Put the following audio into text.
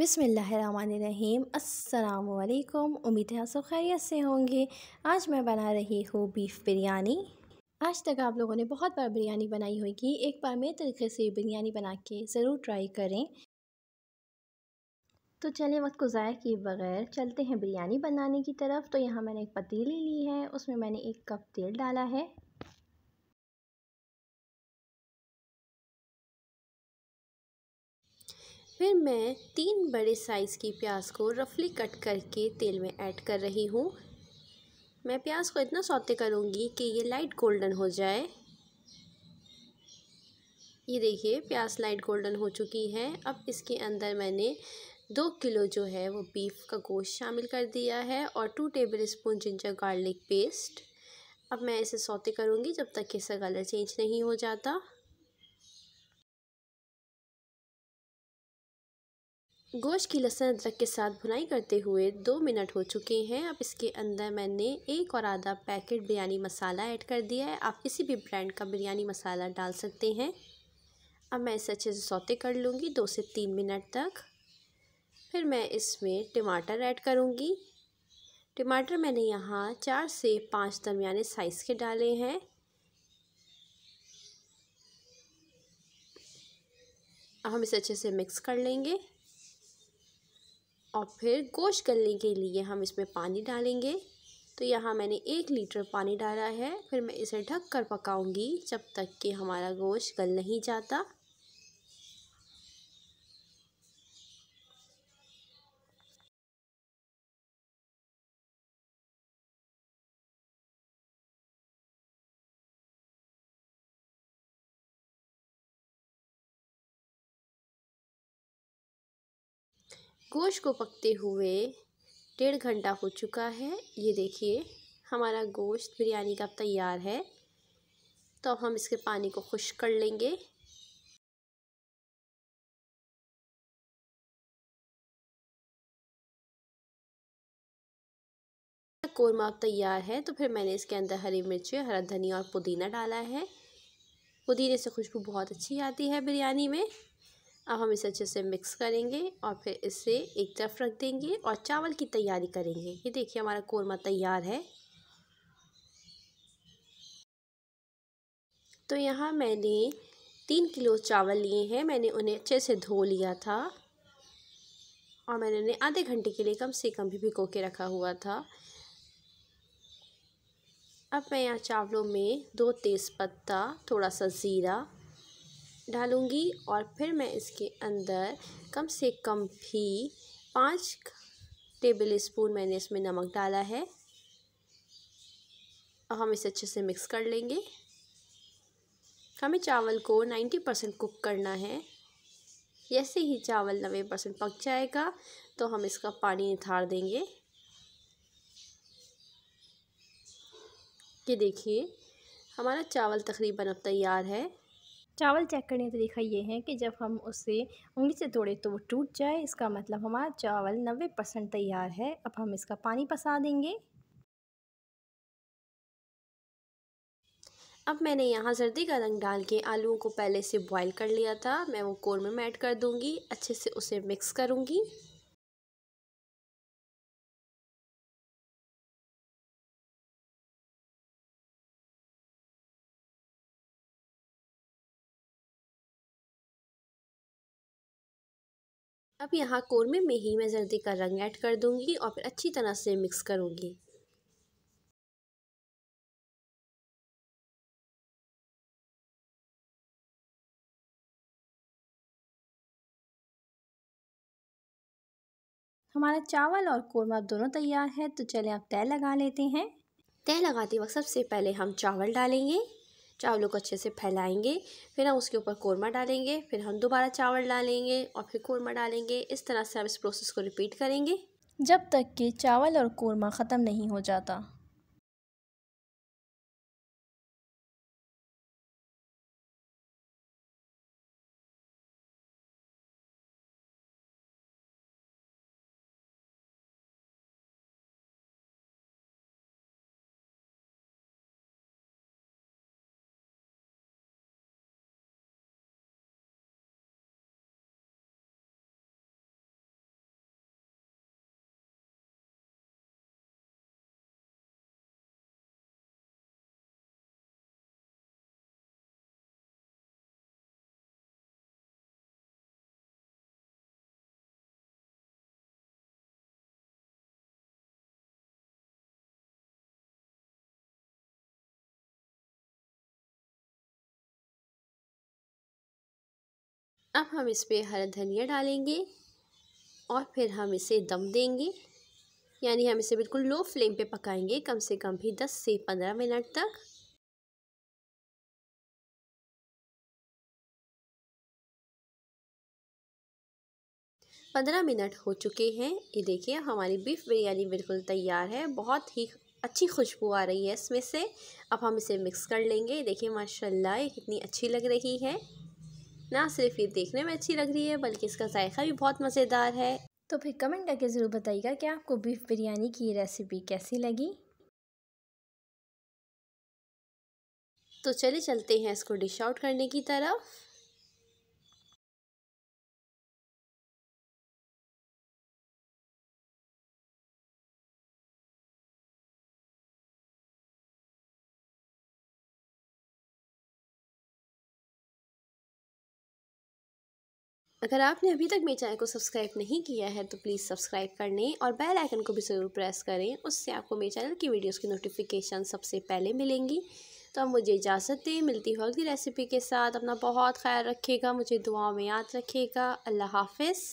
बिसमीम् अल्लाम उम्मीद है सब खैरियत से होंगे आज मैं बना रही हूँ बीफ बिरयानी आज तक आप लोगों ने बहुत बार बिरयानी बनाई होगी एक बार मेरे तरीके से बिरयानी बना के ज़रूर ट्राई करें तो चलिए वक्त को ज़ाय किए बगैर चलते हैं बिरयानी बनाने की तरफ तो यहाँ मैंने एक पतीली ली है उसमें मैंने एक कप तेल डाला है फिर मैं तीन बड़े साइज़ की प्याज को रफली कट करके तेल में ऐड कर रही हूँ मैं प्याज को इतना सौते करूँगी कि ये लाइट गोल्डन हो जाए ये देखिए प्याज लाइट गोल्डन हो चुकी है अब इसके अंदर मैंने दो किलो जो है वो बीफ का गोश्त शामिल कर दिया है और two tablespoon ginger garlic paste अब मैं इसे सौते करूँगी जब तक इसका कलर चेंज नहीं हो जाता गोश्त की लहसुन अदरक के साथ भुनाई करते हुए दो मिनट हो चुके हैं अब इसके अंदर मैंने एक और आधा पैकेट बिरयानी मसाला ऐड कर दिया है आप किसी भी ब्रांड का बिरयानी मसाला डाल सकते हैं अब मैं इसे अच्छे से सौते कर लूँगी दो से तीन मिनट तक फिर मैं इसमें टमाटर ऐड करूँगी टमाटर मैंने यहाँ चार से पाँच दरमियाने साइज़ के डाले हैं अब हम इसे अच्छे से मिक्स कर लेंगे और फिर गोश्त गलने के लिए हम इसमें पानी डालेंगे तो यहाँ मैंने एक लीटर पानी डाला है फिर मैं इसे ढक कर पकाऊँगी जब तक कि हमारा गोश्त गल नहीं जाता गोश्त को पकते हुए डेढ़ घंटा हो चुका है ये देखिए हमारा गोश्त बिरयानी का तैयार है तो अब हम इसके पानी को खुश कर लेंगे कोरमा अब तैयार है तो फिर मैंने इसके अंदर हरी मिर्च हरा धनिया और पुदीना डाला है पुदीने से खुशबू बहुत अच्छी आती है बिरयानी में अब हम इसे अच्छे से मिक्स करेंगे और फिर इसे एक तरफ रख देंगे और चावल की तैयारी करेंगे ये देखिए हमारा कोरमा तैयार है तो यहाँ मैंने तीन किलो चावल लिए हैं मैंने उन्हें अच्छे से धो लिया था और मैंने उन्हें आधे घंटे के लिए कम से कम भी भिगो के रखा हुआ था अब मैं यहाँ चावलों में दो तेज़ पत्ता थोड़ा सा ज़ीरा डालूँगी और फिर मैं इसके अंदर कम से कम भी पाँच टेबल स्पून मैंने इसमें नमक डाला है और हम इसे अच्छे से मिक्स कर लेंगे हमें चावल को नाइन्टी परसेंट कुक करना है जैसे ही चावल नबे परसेंट पक जाएगा तो हम इसका पानी निथार देंगे ये देखिए हमारा चावल तकरीबन अब तैयार है चावल चेक करने का तरीका ये है कि जब हम उसे उंगली से तोड़े तो वो टूट जाए इसका मतलब हमारा चावल नब्बे परसेंट तैयार है अब हम इसका पानी पसा देंगे अब मैंने यहाँ सर्दी का रंग डाल के आलूओं को पहले से बॉईल कर लिया था मैं वो कोर में ऐड कर दूँगी अच्छे से उसे मिक्स करूँगी अब यहाँ कौरमे में ही मैं जर्दी का रंग ऐड कर दूँगी और फिर अच्छी तरह से मिक्स करूँगी हमारा चावल और कौरमा दोनों तैयार है तो चले आप तय लगा लेते हैं तय लगाते वक्त सबसे पहले हम चावल डालेंगे चावलों को अच्छे से फैलाएंगे फिर हम उसके ऊपर कौरमा डालेंगे फिर हम दोबारा चावल डालेंगे और फिर कौरमा डालेंगे इस तरह से हम इस प्रोसेस को रिपीट करेंगे जब तक कि चावल और कौरमा ख़त्म नहीं हो जाता अब हम इस पर हरा धनिया डालेंगे और फिर हम इसे दम देंगे यानी हम इसे बिल्कुल लो फ्लेम पे पकाएंगे कम से कम भी दस से पंद्रह मिनट तक पंद्रह मिनट हो चुके हैं ये देखिए हमारी बीफ बिरयानी बिल्कुल तैयार है बहुत ही अच्छी खुशबू आ रही है इसमें से अब हम इसे मिक्स कर लेंगे देखिए माशाल्लाह ये कितनी अच्छी लग रही है ना सिर्फ ये देखने में अच्छी लग रही है बल्कि इसका जायका भी बहुत मज़ेदार है तो फिर कमेंट करके ज़रूर बताइएगा कि आपको बीफ बिरयानी की रेसिपी कैसी लगी तो चले चलते हैं इसको डिश आउट करने की तरफ अगर आपने अभी तक मेरे चैनल को सब्सक्राइब नहीं किया है तो प्लीज़ सब्सक्राइब कर लें और बेल आइकन को भी ज़रूर प्रेस करें उससे आपको मेरे चैनल की वीडियोस की नोटिफिकेशन सबसे पहले मिलेंगी तो अब मुझे इजाज़त दें मिलती हो अगली रेसिपी के साथ अपना बहुत ख्याल रखिएगा मुझे दुआओं में याद रखिएगा अल्लाह हाफिज़